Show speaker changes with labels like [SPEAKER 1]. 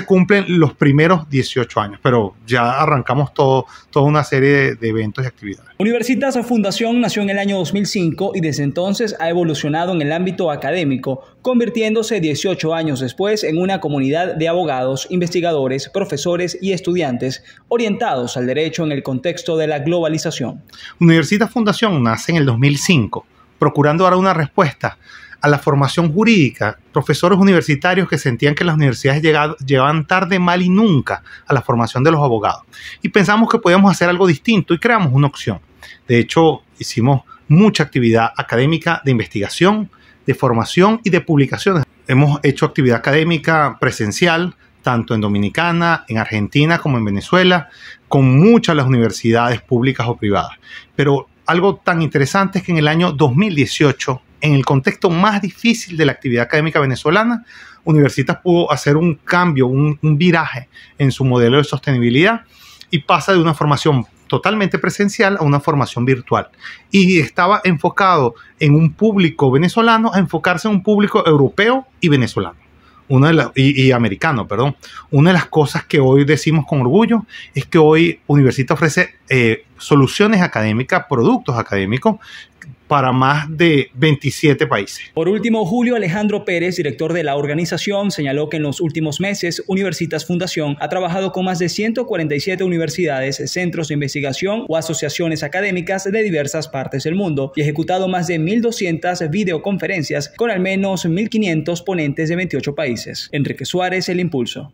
[SPEAKER 1] se cumplen los primeros 18 años, pero ya arrancamos todo, toda una serie de, de eventos y actividades.
[SPEAKER 2] Universitas Fundación nació en el año 2005 y desde entonces ha evolucionado en el ámbito académico, convirtiéndose 18 años después en una comunidad de abogados, investigadores, profesores y estudiantes orientados al derecho en el contexto de la globalización.
[SPEAKER 3] Universitas Fundación nace en el 2005, procurando dar una respuesta a la formación jurídica, profesores universitarios que sentían que las universidades llegado, llevaban tarde, mal y nunca a la formación de los abogados. Y pensamos que podíamos hacer algo distinto y creamos una opción. De hecho, hicimos mucha actividad académica de investigación, de formación y de publicaciones. Hemos hecho actividad académica presencial, tanto en Dominicana, en Argentina como en Venezuela, con muchas las universidades públicas o privadas. Pero algo tan interesante es que en el año 2018 en el contexto más difícil de la actividad académica venezolana, Universitas pudo hacer un cambio, un, viraje en su modelo de sostenibilidad y pasa de una formación totalmente presencial a una formación virtual. Y estaba enfocado en un público venezolano a enfocarse en un público europeo y venezolano. Una de y, americano, perdón. Una de las cosas que hoy decimos con orgullo es que hoy Universitas ofrece eh,
[SPEAKER 1] soluciones académicas, productos académicos para más de 27 países.
[SPEAKER 2] Por último, Julio Alejandro Pérez, director de la organización, señaló que en los últimos meses Universitas Fundación ha trabajado con más de 147 universidades, centros de investigación o asociaciones académicas de diversas partes del mundo y ejecutado más de 1.200 videoconferencias con al menos 1.500 ponentes de 28 países. Enrique Suárez, El Impulso.